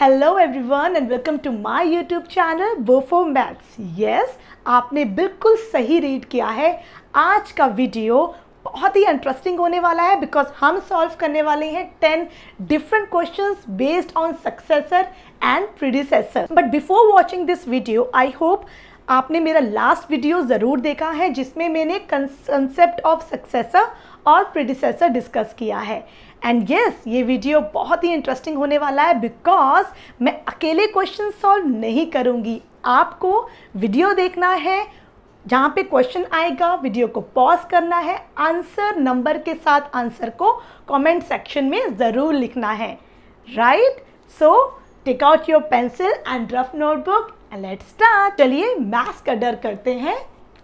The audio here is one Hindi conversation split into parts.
Hello everyone and welcome to my YouTube channel बोफो मैथ्स यस आपने बिल्कुल सही रीड किया है आज का वीडियो बहुत ही इंटरेस्टिंग होने वाला है बिकॉज हम सॉल्व करने वाले हैं ten different questions based on successor and predecessor but before watching this video I hope आपने मेरा लास्ट वीडियो ज़रूर देखा है जिसमें मैंने कंसेप्ट ऑफ सक्सेसर और प्रिडिसेसर डिस्कस किया है एंड यस yes, ये वीडियो बहुत ही इंटरेस्टिंग होने वाला है बिकॉज मैं अकेले क्वेश्चन सॉल्व नहीं करूँगी आपको वीडियो देखना है जहाँ पे क्वेश्चन आएगा वीडियो को पॉज करना है आंसर नंबर के साथ आंसर को कमेंट सेक्शन में ज़रूर लिखना है right so take out your pencil and rough notebook let's start चलिए मैथ्स का डर करते हैं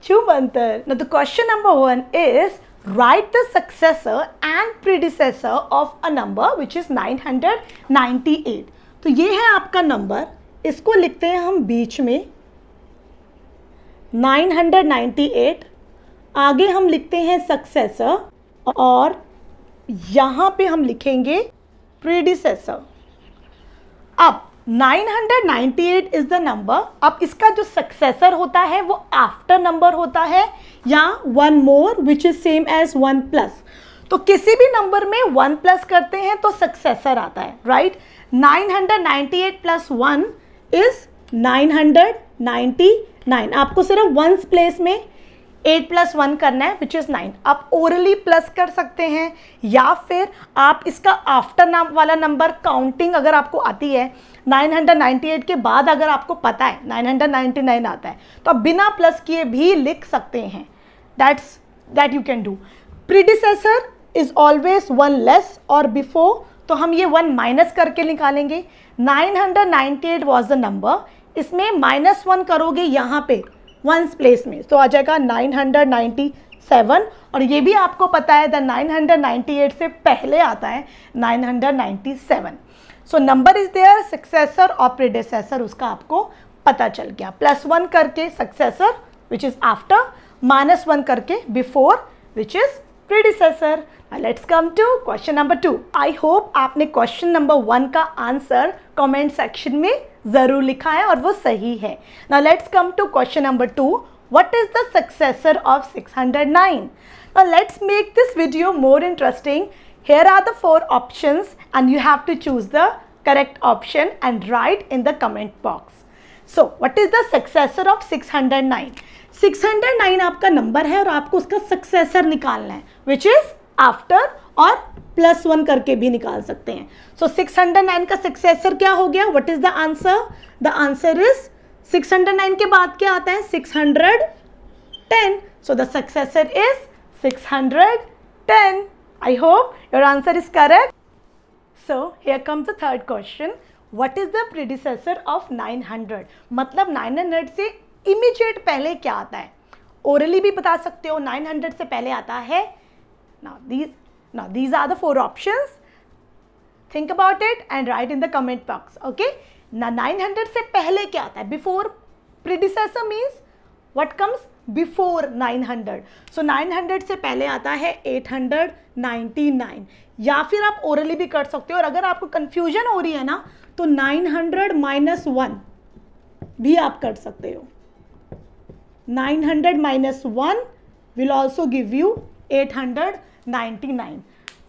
छू मंतर the question number one is right the successor and predecessor of a number which is 998 तो ये है आपका नंबर इसको लिखते हैं हम बीच में 998 आगे हम लिखते हैं सक्सेसर और यहाँ पे हम लिखेंगे प्रीडिसेसर अब 998 इज द नंबर अब इसका जो सक्सेसर होता है वो आफ्टर नंबर होता है या one more which is same as one plus तो किसी भी नंबर में वन प्लस करते हैं तो सक्सेसर आता है right nine hundred eight plus one is nine hundred ninety nine आपको सिर्फ वंस प्लेस में एट प्लस वन करना है विच इज़ नाइन आप ओरली प्लस कर सकते हैं या फिर आप इसका आफ्टर नाम वाला नंबर काउंटिंग अगर आपको आती है 998 के बाद अगर आपको पता है 999 आता है तो आप बिना प्लस किए भी लिख सकते हैं that's that you can do predecessor is always one less और बिफोर तो हम ये वन माइनस करके निकालेंगे 998 हंड्रेड वॉज द नंबर इसमें माइनस वन करोगे यहाँ पे वंस प्लेस में तो आ जाएगा 997 और ये भी आपको पता है द 998 से पहले आता है 997 so number is their successor और प्रिडेसेसर उसका आपको पता चल गया प्लस वन करके successor which is after minus one करके before which is predecessor let's come to question number two I hope आपने क्वेश्चन नंबर वन का आंसर कमेंट सेक्शन में ज़रूर लिखा है और वो सही है ना let's come to question number two what is the successor of 609 now let's make this video more interesting here are the four options and you have to choose the correct option and write in the comment box so what is the successor of 609 609 आपका नंबर है और आपको उसका सक्सेसर निकालना है विच इज़ आफ्टर और प्लस वन करके भी निकाल सकते हैं सो so, 609 का सक्सेसर क्या हो गया what is the answer the answer is 609 के बाद क्या आता है 610 hundred ten so the successor is six I hope your answer is correct so here comes the third question what is the predecessor of 900 मतलब 900 से इमीजिएट पहले क्या आता है ओरली भी बता सकते हो 900 से पहले आता है ना दीज ना these are the four option think about it and write in the comment box okay ना 900 से पहले क्या आता है before predecessor means what comes before 900 so so 900 से पहले आता है 899 या फिर आप ओरली भी कर सकते हो और अगर आपको कंफ्यूजन हो रही है ना तो नाइन हंड्रेड माइनस वन भी आप कर सकते हो hundred minus one will also give you eight hundred ninety nine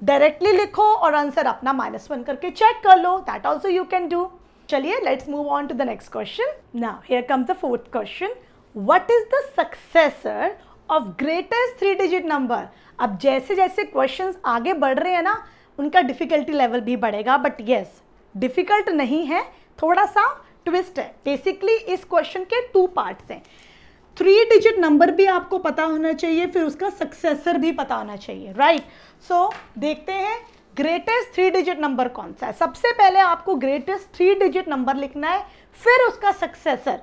directly लिखो और आंसर अपना माइनस वन करके चेक कर लो that also you can do चलिए let's move on to the next question ना here comes the fourth question what is the successor of greatest three digit number अब जैसे जैसे क्वेश्चन आगे बढ़ रहे हैं ना उनका डिफिकल्टी लेवल भी बढ़ेगा बट येस डिफिकल्ट नहीं है थोड़ा सा ट्विस्ट है बेसिकली इस क्वेश्चन के टू पार्ट्स हैं थ्री डिजिट नंबर भी आपको पता होना चाहिए फिर उसका सक्सेसर भी पता होना चाहिए राइट right? सो so, देखते हैं ग्रेटेस्ट थ्री डिजिट नंबर कौन सा है सबसे पहले आपको ग्रेटेस्ट थ्री डिजिट नंबर लिखना है फिर उसका सक्सेसर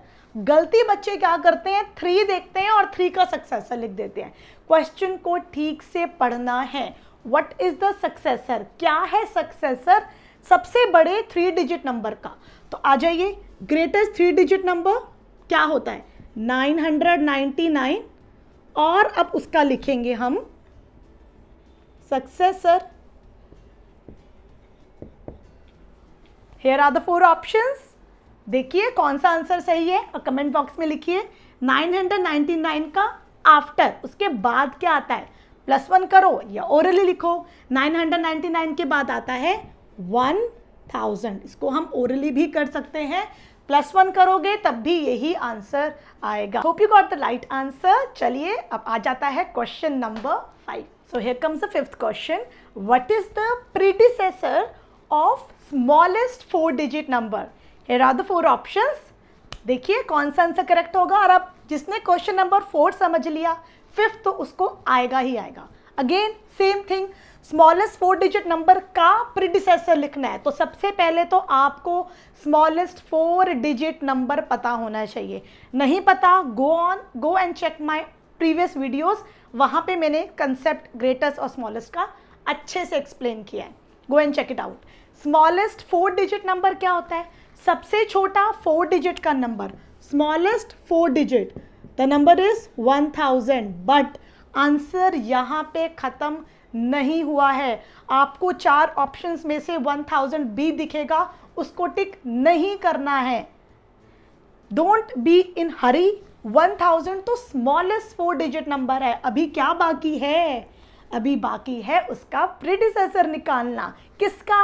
गलती बच्चे क्या करते हैं थ्री देखते हैं और थ्री का सक्सेसर लिख देते हैं क्वेश्चन को ठीक से पढ़ना है वट इज़ द सक्सेसर क्या है सक्सेसर सबसे बड़े थ्री डिजिट नंबर का तो आ जाइए ग्रेटेस्ट थ्री डिजिट नंबर क्या होता है 999 और अब उसका लिखेंगे हम successor here are the four options देखिए कौन सा आंसर सही है और कमेंट बॉक्स में लिखिए 999 का आफ्टर उसके बाद क्या आता है प्लस वन करो या ओरली लिखो 999 के बाद आता है वन थाउजेंड इसको हम ओरली भी कर सकते हैं प्लस वन करोगे तब भी यही आंसर आएगा hope you got the right answer चलिए अब आ जाता है question number five so here comes the fifth question what is the predecessor of smallest four digit number here are the four option देखिए कौन सा आंसर करेक्ट होगा और अब जिसने क्वेश्चन नंबर फोर समझ लिया फिफ्थ तो उसको आएगा ही आएगा again same thing smallest four digit number का प्रिडिसेसर लिखना है तो सबसे पहले तो आपको स्मॉलेस्ट फोर डिजिट नंबर पता होना चाहिए नहीं पता go on go and check my previous videos वहां पे मैंने कंसेप्ट ग्रेटेस्ट और स्मॉलेस्ट का अच्छे से एक्सप्लेन किया है go and check it out smallest four digit number क्या होता है सबसे छोटा फोर डिजिट का number smallest four digit the number is one thousand but answer यहाँ पे ख़त्म नहीं हुआ है आपको चार ऑप्शंस में से 1000 बी दिखेगा उसको टिक नहीं करना है डोंट बी इन हरी 1000 तो स्मॉलेस्ट फोर डिजिट नंबर है अभी क्या बाकी है अभी बाकी है उसका प्रिडिसेसर निकालना किसका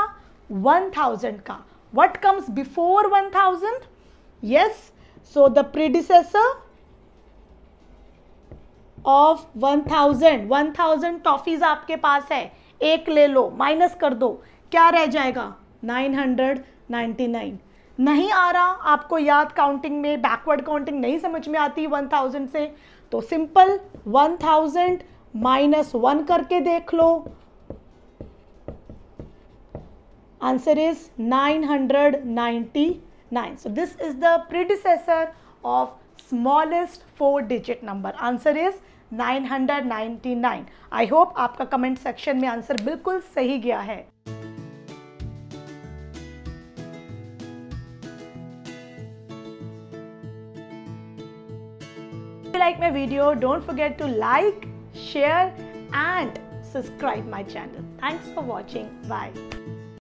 1000 का comes before one 1000 yes so the predecessor of one thousand one thousand toffees आपके पास है एक ले लो माइनस कर दो क्या रह जाएगा नाइन हंड्रेड नाइन्टी नाइन नहीं आ रहा आपको याद काउंटिंग में बैकवर्ड काउंटिंग नहीं समझ में आती वन थाउजेंड से तो simple one thousand minus one करके देख लो answer is nine hundred ninety nine so this is the predecessor of smallest four digit number answer is 999 I hope आपका कमेंट सेक्शन में आंसर बिल्कुल सही गया है like my video don't forget to like share and subscribe my channel thanks for watching bye